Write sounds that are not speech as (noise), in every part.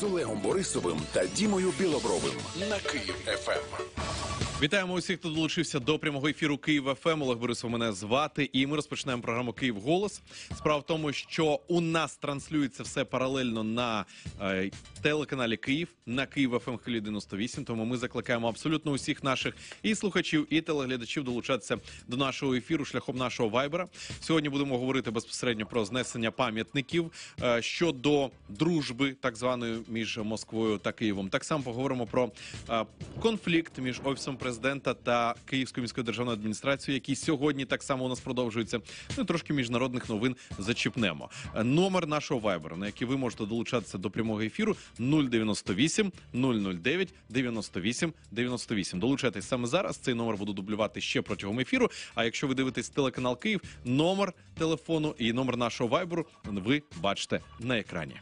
з Олегом Борисовим та Дімою Білобровим на Київ ФМ. Вітаємо усіх, хто долучився до прямого ефіру Києва ФМ. Олег Борисов мене звати, і ми розпочинаємо програму Київ Голос. Справа в тому, що у нас транслюється все паралельно на е, телеканалі Київ на Київ ФМ хвилі 98, Тому ми закликаємо абсолютно усіх наших і слухачів, і телеглядачів долучатися до нашого ефіру шляхом нашого вайбера. Сьогодні будемо говорити безпосередньо про знесення пам'ятників е, щодо дружби, так званої між Москвою та Києвом. Так само поговоримо про е, конфлікт між офісом президента президента та Київської міської державної адміністрації, які сьогодні так само у нас продовжуються. Ну трошки міжнародних новин зачіпнемо. Номер нашого вайбера, на який ви можете долучатися до прямого ефіру, 098 009 98 98. Долучайтесь саме зараз. Цей номер буду дублювати ще протягом ефіру. А якщо ви дивитесь телеканал Київ, номер телефону і номер нашого вайберу ви бачите на екрані.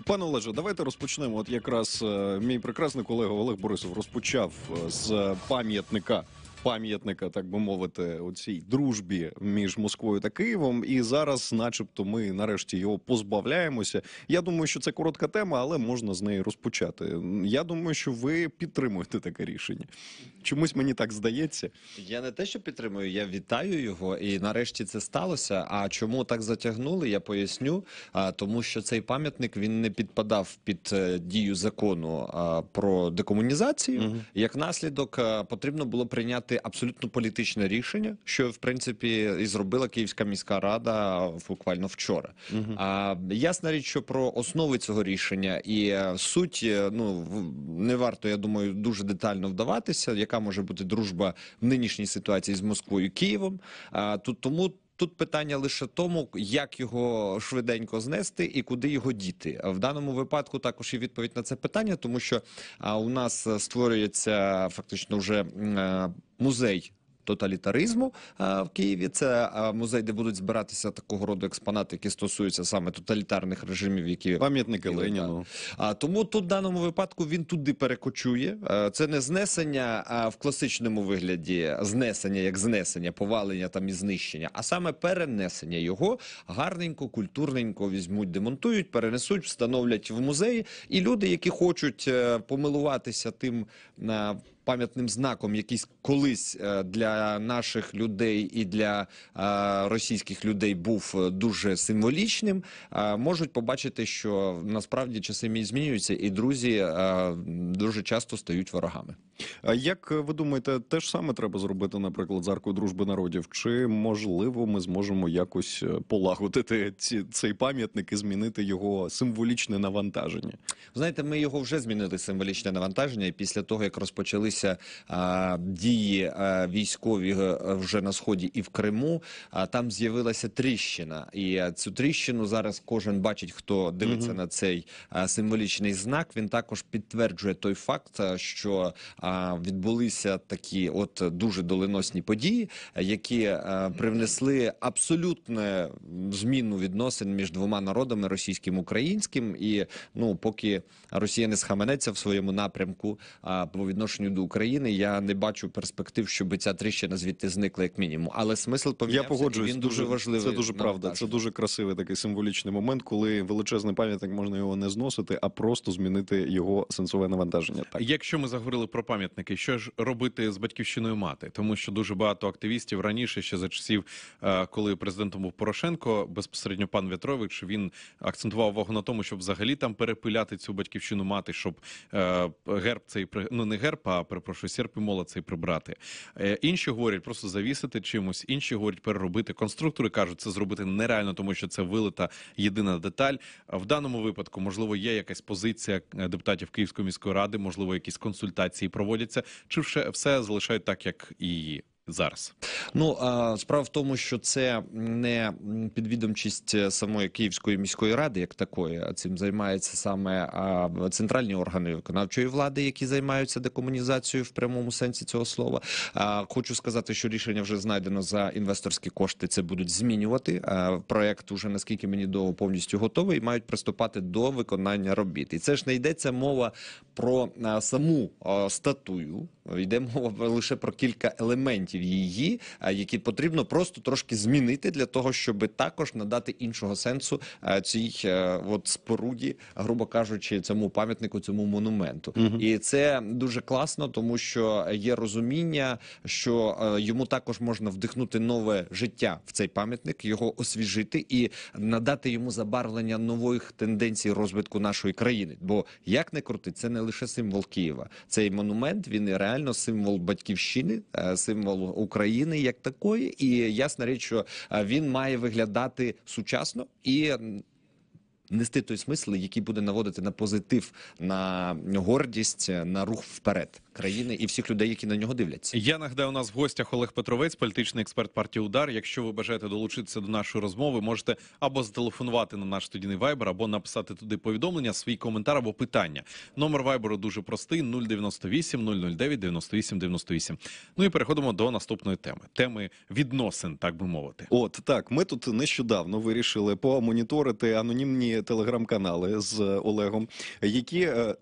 Пане Олеже, давайте розпочнемо. От якраз е, мій прекрасний колега Олег Борисов розпочав е, з пам'ятника пам'ятника, так би мовити, у цій дружбі між Москвою та Києвом. І зараз, начебто, ми нарешті його позбавляємося. Я думаю, що це коротка тема, але можна з неї розпочати. Я думаю, що ви підтримуєте таке рішення. Чомусь мені так здається. Я не те, що підтримую, я вітаю його, і нарешті це сталося. А чому так затягнули? Я поясню. А тому, що цей пам'ятник він не підпадав під е, дію закону а, про декомунізацію. Угу. Як наслідок, а, е, потрібно було прийняти прийняти абсолютно політичне рішення, що в принципі і зробила Київська міська рада буквально вчора. Угу. А ясна річ, що про основи цього рішення і е, суть е, ну не варто, я думаю, дуже детально вдаватися, яка може бути дружба в нинішній ситуації з Москвою і Києвом. А тут тому. Тут питання лише тому, як його швиденько знести і куди його діти. В даному випадку також і відповідь на це питання, тому що у нас е, створюється фактично вже е, музей тоталітаризму е, в Києві. Це е, музей, де будуть збиратися такого роду експонати, які стосуються саме тоталітарних режимів, які пам'ятники Леніну. А тому тут в даному випадку він туди перекочує. Е, це не знесення а в класичному вигляді, знесення як знесення, повалення там і знищення, а саме перенесення його гарненько, культурненько візьмуть, демонтують, перенесуть, встановлять в музеї. І люди, які хочуть помилуватися тим на пам'ятним знаком, якийсь колись е, для наших людей і для е, російських людей був е, дуже символічним, можуть побачити, що насправді часи мій змінюються, і друзі дуже часто стають ворогами. А Як ви думаєте, те ж саме треба зробити, наприклад, з аркою дружби народів? Чи можливо ми зможемо якось полагодити ці цей пам'ятник і змінити його символічне навантаження? Знаєте, ми його вже змінили символічне навантаження після того, як розпочались відбулися а, дії а, військові е, вже на сході і в Криму. А там з'явилася тріщина, і е, цю тріщину зараз кожен бачить, хто дивиться угу. на цей а, е, символічний знак. Він також підтверджує той факт, що а, відбулися такі, от дуже доленосні події, які а, привнесли абсолютну зміну відносин між двома народами російським українським. І ну поки Росія не схаменеться в своєму напрямку а, по відношенню до України. Я не бачу перспектив, щоб ця тріщина звідти зникла, як мінімум. Але смисл помінявся, я погоджуюсь, він дуже важливий. Це дуже правда. Це дуже красивий такий символічний момент, коли величезний пам'ятник можна його не зносити, а просто змінити його сенсове навантаження. Так, якщо ми заговорили про пам'ятники, що ж робити з батьківщиною мати, тому що дуже багато активістів раніше ще за часів, е, коли президентом був Порошенко, безпосередньо пан В'ятрович він акцентував увагу на тому, щоб взагалі там перепиляти цю батьківщину мати, щоб е, герб цей ну не герб, а перепрошую, серп і молот цей прибрати. Е, інші говорять просто завісити чимось, інші говорять переробити. Конструктори кажуть, це зробити нереально, тому що це вилита єдина деталь. В даному випадку, можливо, є якась позиція е, депутатів Київської міської ради, можливо, якісь консультації проводяться, чи все залишають так, як і її. Зараз ну а справа в тому, що це не підвідомчість е, самої Київської міської ради, як такої, а цим займаються саме центральні органи виконавчої влади, які займаються декомунізацією в прямому сенсі цього слова. Хочу сказати, що рішення вже знайдено за інвесторські кошти. Це будуть змінювати. Проект уже наскільки мені до повністю готовий, і мають приступати до виконання робіт. І це ж не йдеться мова про саму статую Йде мова лише про кілька елементів її, е, які потрібно просто трошки змінити для того, щоб також надати іншого сенсу е, цій е, от споруді, грубо кажучи, цьому пам'ятнику, цьому монументу, угу. і це дуже класно, тому що є розуміння, що йому також можна вдихнути нове життя в цей пам'ятник, його освіжити і надати йому забарвлення нових тенденцій розвитку нашої країни. Бо як не крути, це не лише символ Києва, цей монумент він реально реально символ батьківщини, е, символ України як такої, і ясна річ, що е, він має виглядати сучасно і. Нести той смисл, який буде наводити на позитив, на гордість, на рух вперед країни і всіх людей, які на нього дивляться. Я нагадаю, у нас в гостях Олег Петровець, політичний експерт партії Удар. Якщо ви бажаєте долучитися до нашої розмови, можете або зателефонувати на наш тодіний вайбер, або написати туди повідомлення, свій коментар або питання. Номер вайберу дуже простий: 098 009 98 98. Ну і переходимо до наступної теми: теми відносин, так би мовити. От так, ми тут нещодавно вирішили помоніторити анонімні телеграм-канали з Олегом, які е,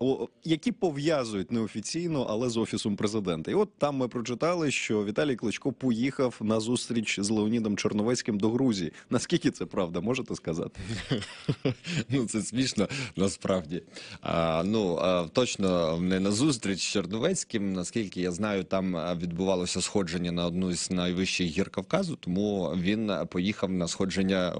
які пов'язують неофіційно, але але з офісом президента. І от там ми прочитали, що Віталій Кличко поїхав на зустріч з Леонідом Чорновецьким до Грузії. Наскільки це правда, можете сказати? (laughs) Ну це смішно насправді. Ну точно не на зустріч з Чорновецьким. Наскільки я знаю, там відбувалося сходження на одну з найвищих гір Кавказу, тому він поїхав на сходження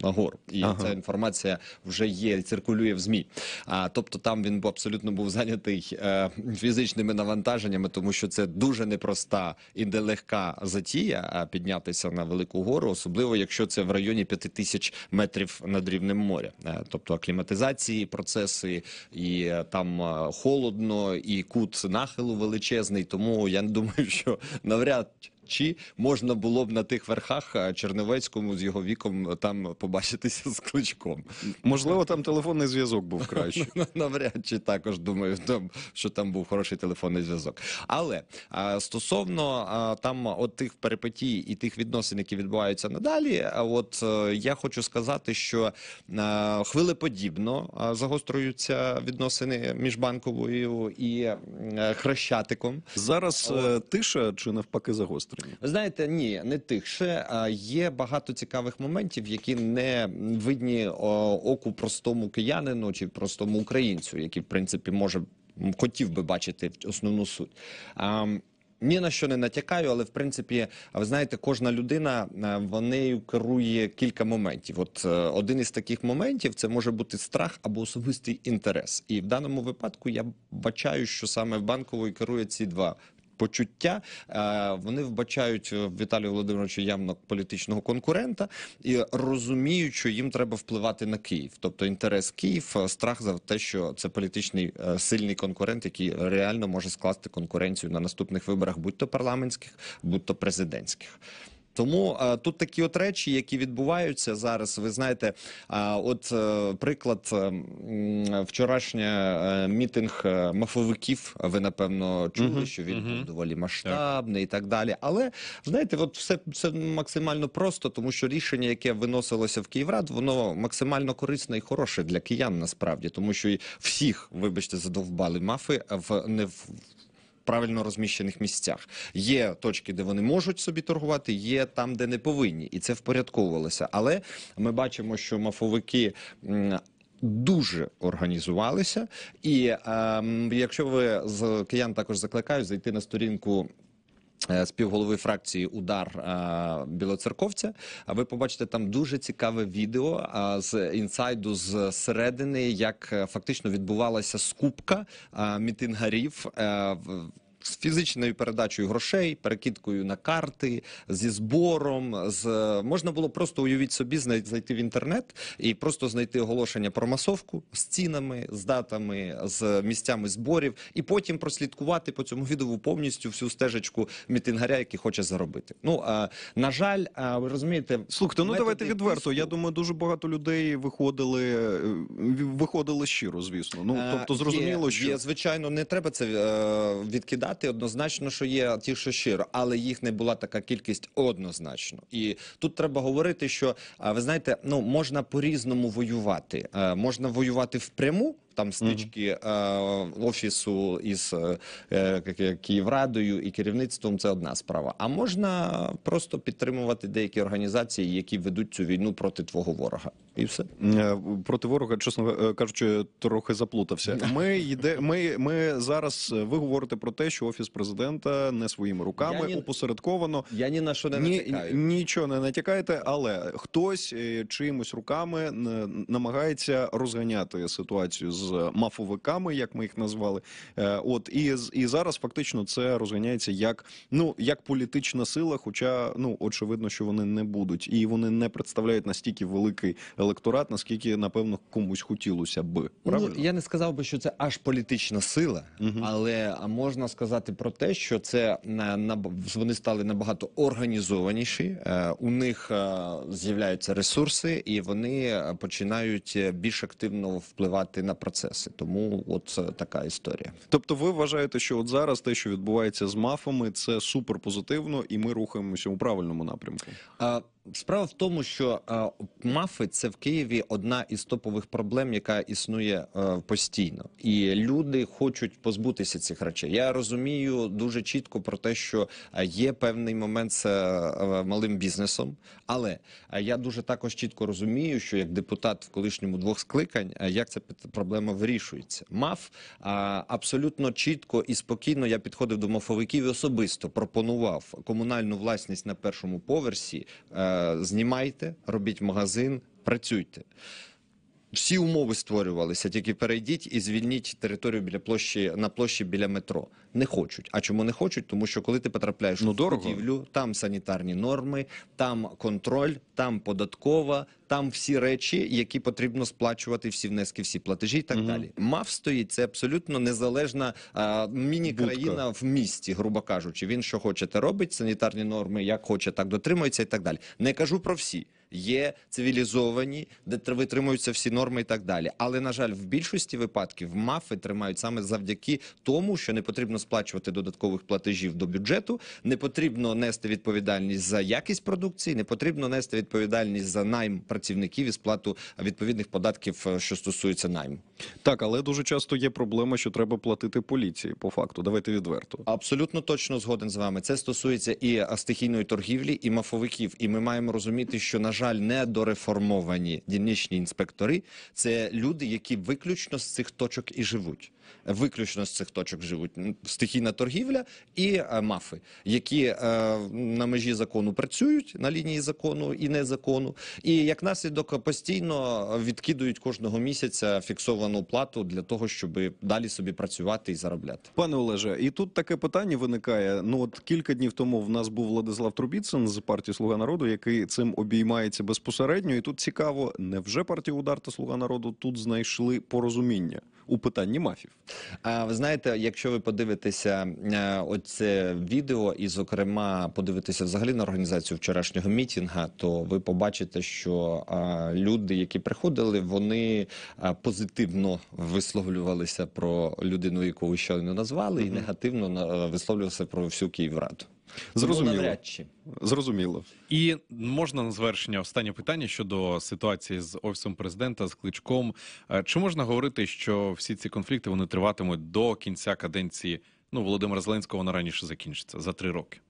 на гору. І ця інформація вже є, циркулює в змі. А тобто, там він був абсолютно був зайнятий е, фізичними навантаженнями, навантаженнями, тому що це дуже непроста і нелегка затія піднятися на велику гору, особливо якщо це в районі 5000 тисяч метрів над рівнем моря, е, тобто акліматизації, процеси і е, там е, холодно, і кут нахилу величезний. Тому я не думаю, що навряд чи можна було б на тих верхах е, Черновецькому з його віком е, там побачитися з кличком? Можливо, там телефонний зв'язок був краще. (laughs) Ну, навряд чи також думаю, що там був хороший телефонний зв'язок. Але е, стосовно там от тих перипетій і тих відносин, які відбуваються надалі, от я хочу сказати, що хвилеподібно загострюються відносини між банковою і хрещатиком. Зараз тиша чи навпаки загострюється? знаєте, ні, не тихше є багато цікавих моментів, які не видні оку простому киянину чи простому українцю, який в принципі може хотів би бачити основну суть. Ні на що не натякаю, але в принципі, ви знаєте, кожна людина е, нею керує кілька моментів. От е, один із таких моментів це може бути страх або особистий інтерес. І в даному випадку я бачаю, що саме в банкової керує ці два почуття. Е, вони вбачають в е, Віталію Володимировичу явно політичного конкурента і розуміють, що їм треба впливати на Київ, тобто інтерес Київ, е, страх за те, що це політичний сильний конкурент, який реально може скласти конкуренцію на наступних виборах, будь то парламентських, будь то президентських. Тому е, тут такі от речі, які відбуваються зараз. Ви знаєте, е, от е, приклад вчорашня мітинг мафовиків. Ви напевно чули, угу, що він угу. був доволі масштабний так. і так далі. Але знаєте, от все це максимально просто, тому що рішення, яке виносилося в Київрад, воно максимально корисне і хороше для киян насправді, тому що і всіх, вибачте, задовбали мафи в не в правильно розміщених місцях. Є точки, де вони можуть собі торгувати, є там, де не повинні, і це впорядковувалося. Але ми бачимо, що мафовики. Дуже організувалися, і е, якщо ви з киян також закликають зайти на сторінку Е, співголови фракції Удар е, Білоцерковця. А ви побачите там дуже цікаве відео е, з інсайду з середини, як фактично відбувалася скупка мітингарів з фізичною передачею грошей, перекидкою на карти, зі збором. З можна було просто уявіть собі, зайти в інтернет і просто знайти оголошення про масовку з цінами, з датами, з місцями зборів, і потім прослідкувати по цьому відову повністю всю стежечку мітингаря, який хоче заробити. Ну а на жаль, а ви розумієте, слухайте, ну давайте відверто. Піску... Я думаю, дуже багато людей виходили е, виходили щиро, звісно. Ну е, тобто, зрозуміло, що є, звичайно не треба це е, відкидати кандидати. Однозначно, що є ті, що щиро, але їх не була така кількість однозначно. І тут треба говорити, що ви знаєте, ну можна по різному воювати, е, можна воювати впряму там стички mm. офісу із э, Київрадою і керівництвом це одна справа. А можна просто підтримувати деякі організації, які ведуть цю війну проти твого ворога, і все е, проти ворога, чесно е, кажучи, трохи заплутався. Ми йде. Ми ми зараз е, ви говорите про те, що офіс президента не своїми руками я ні, упосередковано. Я ні на що не ні, нічого не натякаєте, але хтось чимось руками намагається розганяти ситуацію з з мафовиками, як ми їх назвали. Е, от і і зараз фактично це розганяється як ну як політична сила. Хоча ну очевидно, що вони не будуть, і вони не представляють настільки великий електорат, наскільки напевно комусь хотілося би. Ну, Правильно? Ну, я не сказав би, що це аж політична сила, угу. але можна сказати про те, що це е, на вони стали набагато організованіші. Е, у них з'являються ресурси, і вони починають більш активно впливати на процеси. Тому от е, така історія. Тобто, ви вважаєте, що от зараз те, що відбувається з мафами, це супер позитивно, і ми рухаємося у правильному напрямку. А, Справа в тому, що е, мафи це в Києві одна із топових проблем, яка існує е, постійно, і люди хочуть позбутися цих речей. Я розумію дуже чітко про те, що е, є певний момент з малим бізнесом, але я дуже також чітко розумію, що як депутат в колишньому двох скликань, як ця проблема вирішується. Маф абсолютно чітко і спокійно я підходив до мафовиків і особисто пропонував комунальну власність на першому поверсі. Е, знімайте, робіть магазин, працюйте. Всі умови створювалися, тільки перейдіть і звільніть територію біля площі на площі біля метро не хочуть. А чому не хочуть? Тому що коли ти потрапляєш ну, в дорого. будівлю, там санітарні норми, там контроль, там податкова, там всі речі, які потрібно сплачувати, всі внески, всі платежі і так угу. далі. Мав стоїть це абсолютно незалежна міні-країна в місті, грубо кажучи. Він що хочете, робить, санітарні норми, як хоче, так дотримується і так далі. Не кажу про всі. Є цивілізовані, де витримуються всі норми і так далі. Але на жаль, в більшості випадків мафи тримають саме завдяки тому, що не потрібно потрібно сплачувати додаткових платежів до бюджету, не потрібно нести відповідальність за якість продукції, не потрібно нести відповідальність за найм працівників і сплату відповідних податків, е, що стосується найму. Так, але дуже часто є проблема, що треба платити поліції. По факту, давайте відверто. Абсолютно точно згоден з вами. Це стосується і е, стихійної торгівлі, і мафовиків. І ми маємо розуміти, що на жаль, недореформовані дільничні інспектори це люди, які виключно з цих точок і живуть виключно з цих точок живуть стихійна торгівля і е, мафи, які е, на межі закону працюють на лінії закону і незакону, і як наслідок постійно відкидують кожного місяця фіксовану плату для того, щоб далі собі працювати і заробляти. Пане Олеже, і тут таке питання виникає. Ну от кілька днів тому в нас був Владислав Трубіцин з партії Слуга народу, який цим обіймається безпосередньо, і тут цікаво, невже партія удар та слуга народу тут знайшли порозуміння? у питанні мафів. А ви знаєте, якщо ви подивитеся е, оце відео, і зокрема подивитися взагалі на організацію вчорашнього мітінга, то ви побачите, що люди, які приходили, вони позитивно висловлювалися про людину, яку ви щойно назвали, mm -hmm. і негативно е, висловлювалися про всю Київраду. Ну, Зрозуміло. чи. Зрозуміло. І можна на завершення останнє питання щодо ситуації з офісом президента з кличком. Е, чи можна говорити, що всі ці конфлікти вони триватимуть до кінця каденції ну Володимира Зеленського на раніше закінчиться за три роки?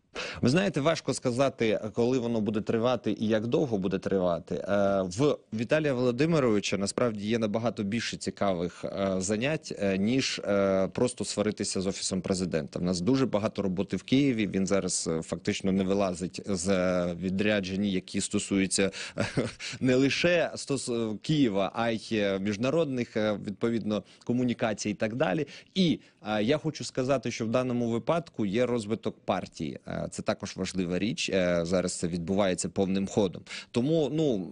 Ви знаєте, важко сказати, коли воно буде тривати і як довго буде тривати. Е, в Віталія Володимировича насправді є набагато більше цікавих е, занять е, ніж просто сваритися з офісом президента. У нас дуже багато роботи в Києві. Він зараз фактично не вилазить з відряджень, які стосуються не лише стос... Києва, а й міжнародних відповідно комунікацій і так далі. І я хочу сказати, що в даному випадку є розвиток партії. Це також важлива річ. Е, зараз це відбувається повним ходом. Тому ну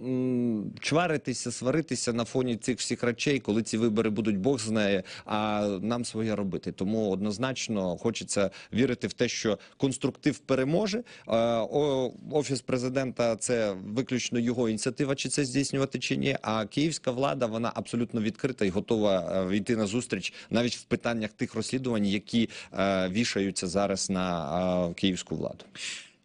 чваритися, сваритися на фоні цих всіх речей, коли ці вибори будуть, Бог знає, а нам своє робити. Тому однозначно хочеться вірити в те, що конструктив переможе. Е, Офіс президента це виключно його ініціатива, чи це здійснювати, чи ні. А київська влада вона абсолютно відкрита і готова війти е, на зустріч навіть в питаннях тих розслідувань, які вішаються зараз на київську. blood.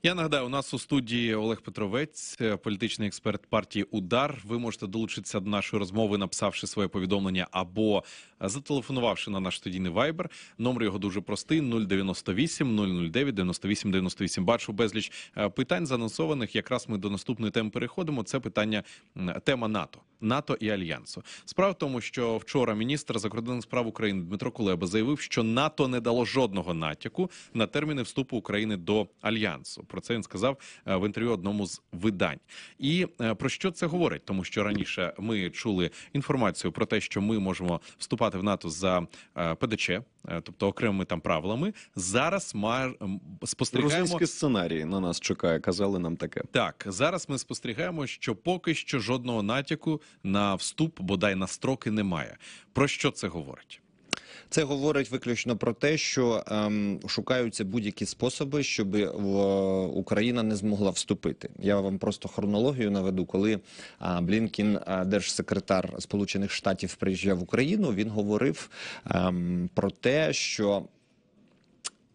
Я нагадаю, у нас у студії Олег Петровець, е, політичний експерт партії Удар. Ви можете долучитися до нашої розмови, написавши своє повідомлення або зателефонувавши на наш студійний вайбер. Номер його дуже простий: 098 009 98 98. Бачу безліч е, питань занонсованих. Якраз ми до наступної теми переходимо. Це питання тема НАТО, НАТО і Альянсу. Справа в тому, що вчора міністр закордонних справ України Дмитро Кулеба заявив, що НАТО не дало жодного натяку на терміни вступу України до альянсу. Про це він сказав е, в інтерв'ю одному з видань. І е, про що це говорить? Тому що раніше ми чули інформацію про те, що ми можемо вступати в НАТО за е, ПДЧ, тобто окремими там правилами. Зараз ми спостерігаємо Російські сценарії на нас чекає. Казали нам таке. Так зараз ми спостерігаємо, що поки що жодного натяку на вступ бодай на строки немає. Про що це говорить? Це говорить виключно про те, що ем, шукаються будь-які способи, щоб в е, Україна не змогла вступити. Я вам просто хронологію наведу, коли е, Блінкін, е, держсекретар Сполучених Штатів, приїжджав в Україну. Він говорив ем, про те, що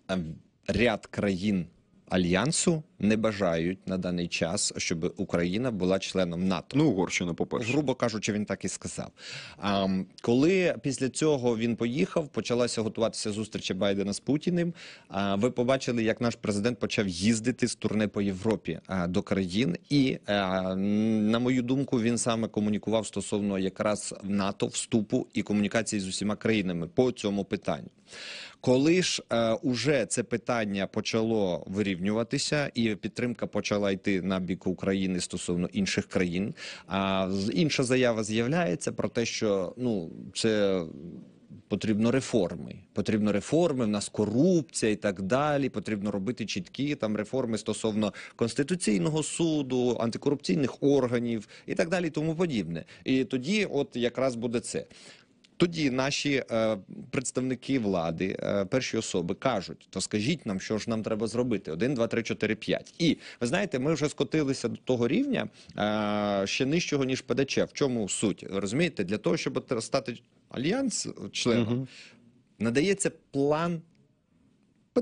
ем, ряд країн альянсу не бажають на даний час, щоб Україна була членом НАТО. Ну Угорщина, по перше грубо кажучи, він так і сказав. А коли після цього він поїхав, почалася готуватися зустрічі Байдена з Путіним. А ви побачили, як наш президент почав їздити з турне по Європі а, до країн, і а, на мою думку, він саме комунікував стосовно якраз НАТО вступу і комунікації з усіма країнами по цьому питанню. Коли ж е, уже це питання почало вирівнюватися, і підтримка почала йти на бік України стосовно інших країн, а інша заява з'являється про те, що ну це. Потрібно реформи, потрібно реформи. В нас корупція і так далі. Потрібно робити чіткі там реформи стосовно конституційного суду, антикорупційних органів і так далі, тому подібне. І тоді, от якраз буде це. Тоді наші е, представники влади, е, перші особи кажуть: то скажіть нам, що ж нам треба зробити: 1, 2, 3, 4, 5. І ви знаєте, ми вже скотилися до того рівня е, ще нижчого ніж ПДЧ. В чому суть? Розумієте, для того, щоб стати альянс членом, uh надається план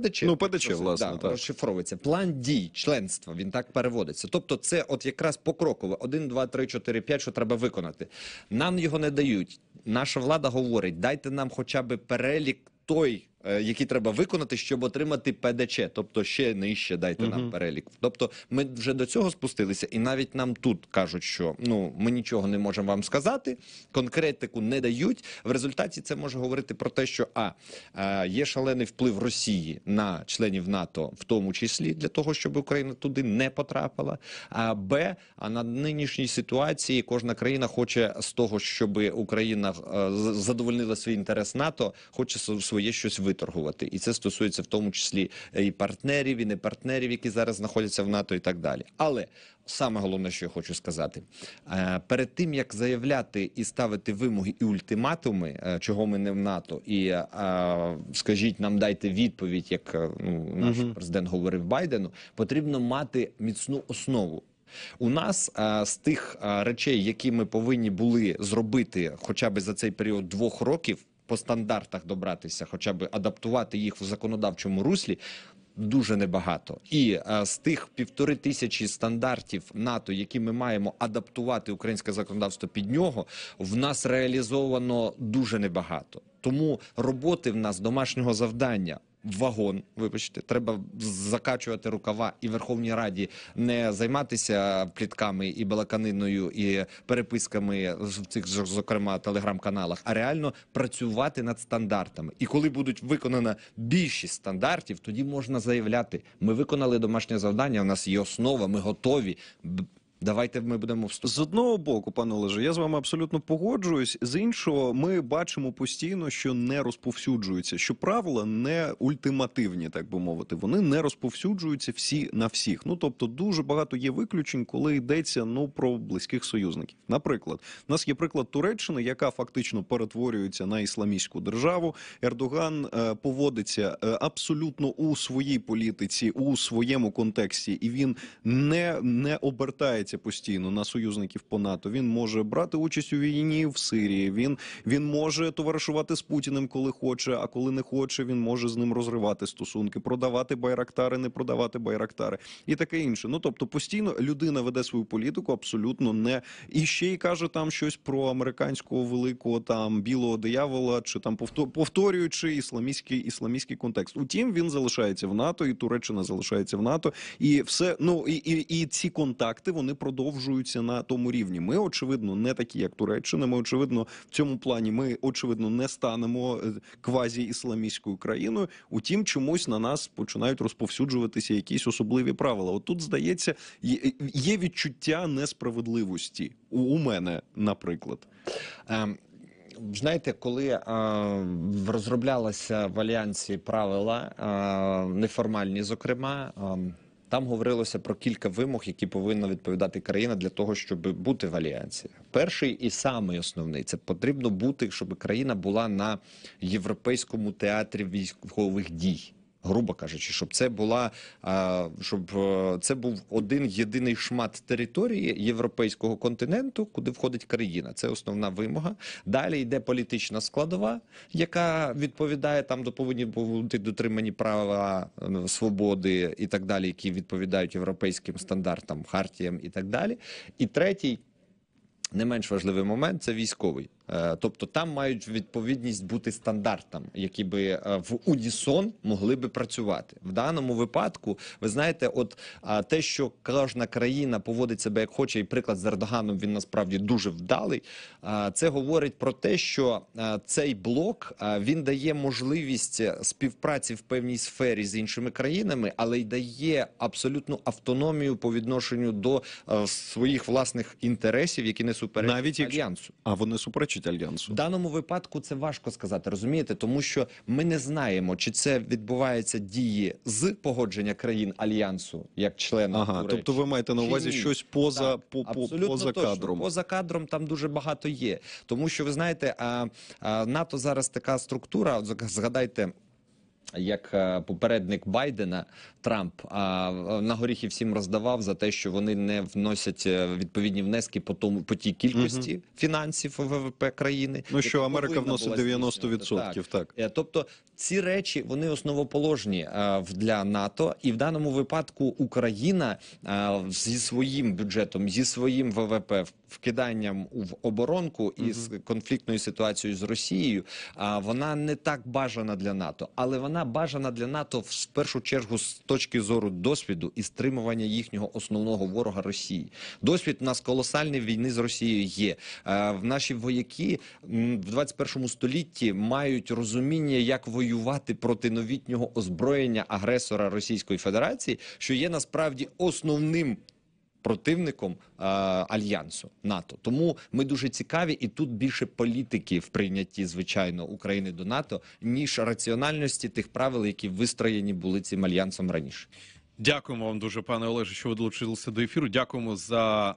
ПДЧ. Ну, ПДЧ, так, власне, да, так. розшифровується. План дій, членства, він так переводиться. Тобто, це от якраз покроково. один, два, три, чотири, п'ять. що треба виконати. Нам його не дають. Наша влада говорить, дайте нам хоча б перелік той Е, які треба виконати, щоб отримати ПДЧ, тобто ще нижче дайте нам перелік. Тобто, ми вже до цього спустилися, і навіть нам тут кажуть, що ну ми нічого не можемо вам сказати, конкретику не дають. В результаті це може говорити про те, що а е, є шалений вплив Росії на членів НАТО, в тому числі для того, щоб Україна туди не потрапила. А Б, а на нинішній ситуації кожна країна хоче з того, щоб Україна е, задовольнила свій інтерес НАТО, хоче своє щось видати виторгувати, і це стосується в тому числі е, і партнерів, і не партнерів, які зараз знаходяться в НАТО, і так далі. Але саме головне, що я хочу сказати, е, перед тим як заявляти і ставити вимоги і ультиматуми, е, чого ми не в НАТО, і скажіть нам, дайте відповідь, як ну наш угу. президент говорив Байдену, потрібно мати міцну основу. У нас а, з тих а, речей, які ми повинні були зробити, хоча б за цей період двох років, по стандартах добратися, хоча б адаптувати їх в законодавчому руслі. Дуже небагато, і а, е, з тих півтори тисячі стандартів НАТО, які ми маємо адаптувати українське законодавство під нього, в нас реалізовано дуже небагато. Тому роботи в нас домашнього завдання вагон. Вибачте, треба закачувати рукава і Верховній Раді не займатися плітками і балаканиною і переписками в цих зокрема телеграм-каналах, а реально працювати над стандартами. І коли будуть виконана більшість стандартів, тоді можна заявляти: ми виконали домашнє завдання. У нас є основа, ми готові. Давайте ми будемо вступати. з одного боку, пане Олеже, я з вами абсолютно погоджуюсь. З іншого, ми бачимо постійно, що не розповсюджуються, що правила не ультимативні, так би мовити. Вони не розповсюджуються всі на всіх. Ну тобто, дуже багато є виключень, коли йдеться ну про близьких союзників. Наприклад, у нас є приклад Туреччини, яка фактично перетворюється на ісламістську державу. Ердоган е, поводиться е, абсолютно у своїй політиці, у своєму контексті, і він не, не обертається спирається постійно на союзників по НАТО. Він може брати участь у війні в Сирії. Він він може товаришувати з Путіним, коли хоче. А коли не хоче, він може з ним розривати стосунки, продавати байрактари, не продавати байрактари і таке інше. Ну тобто, постійно людина веде свою політику абсолютно не і ще й каже там щось про американського великого там білого диявола, чи там повторюючи ісламістський ісламістський контекст. Утім, він залишається в НАТО, і Туреччина залишається в НАТО, і все ну і і, і ці контакти вони вони продовжуються на тому рівні. Ми очевидно не такі, як Туреччина. Ми очевидно в цьому плані. Ми очевидно не станемо е, квазі ісламістською країною. Утім, чомусь на нас починають розповсюджуватися якісь особливі правила. От тут, здається, є е, відчуття несправедливості у мене, наприклад. Ем, знаєте, коли е, розроблялися в альянсі правила е, неформальні, зокрема. Е, там говорилося про кілька вимог, які повинна відповідати країна для того, щоб бути в альянсі. Перший і самий основний це потрібно бути, щоб країна була на європейському театрі військових дій грубо кажучи, щоб це була щоб е, це був один єдиний шмат території європейського континенту, куди входить країна. Це основна вимога. Далі йде політична складова, яка відповідає там до повинні бути дотримані права е, свободи і так далі, які відповідають європейським стандартам, хартіям і так далі. І третій. Не менш важливий момент це військовий. Е, тобто там мають відповідність бути стандартам, які би е, в унісон могли би працювати в даному випадку. Ви знаєте, от те, що кожна країна поводить себе як хоче, і приклад з Ердоганом він насправді дуже вдалий. Це говорить про те, що е, цей блок він дає можливість співпраці в певній сфері з іншими країнами, але й дає абсолютну автономію по відношенню до своїх власних інтересів, які не суперечать навіть альянсу. А вони суперечать вистачить альянсу? В даному випадку це важко сказати, розумієте, тому що ми не знаємо, чи це відбувається дії з погодження країн альянсу як члена. Ага, Туречі, тобто ви маєте на увазі щось поза так, по, по, поза точно. кадром. Поза кадром там дуже багато є, тому що ви знаєте, а, а НАТО зараз така структура. От, згадайте як е, попередник Байдена Трамп е, на горіхи всім роздавав за те, що вони не вносять е, відповідні внески по тому по тій кількості угу. фінансів ВВП країни. Ну що Америка вносить 90%, так. так тобто ці речі вони основоположні для НАТО, і в даному випадку Україна зі своїм бюджетом, зі своїм ВВП вкиданням в оборонку і з конфліктною ситуацією з Росією, вона не так бажана для НАТО, але вона бажана для НАТО в першу чергу з точки зору досвіду і стримування їхнього основного ворога Росії. Досвід у нас колосальний війни з Росією є. Е, в наші вояки в 21 столітті мають розуміння, як воювати проти новітнього озброєння агресора Російської Федерації, що є насправді основним противником е, альянсу НАТО. Тому ми дуже цікаві, і тут більше політики в прийнятті звичайно України до НАТО ніж раціональності тих правил, які вистроєні були цим альянсом раніше. Дякуємо вам дуже, пане Олеже, що ви долучилися до ефіру. Дякуємо за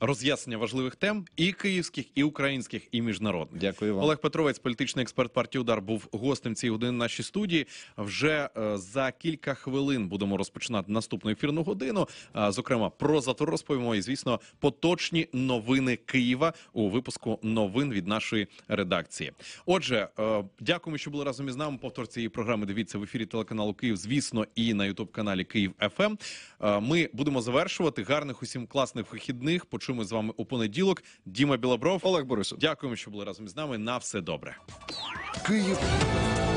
роз'яснення важливих тем і київських, і українських, і міжнародних. Дякую вам. Олег Петровець, політичний експерт партії Удар, був гостем цієї години в нашій студії. Вже е, за кілька хвилин будемо розпочинати наступну ефірну годину. Е, зокрема, про затор розповімо і звісно поточні новини Києва у випуску новин від нашої редакції. Отже, е, дякуємо, що були разом із нами. Повтор цієї програми. Дивіться в ефірі телеканалу Київ. Звісно, і на Ютуб каналі Київ. FM. Ми будемо завершувати. Гарних усім класних вихідних. Почуємо з вами у понеділок. Діма Білобров, Олег Борисов. Дякуємо, що були разом із нами. На все добре. Київ.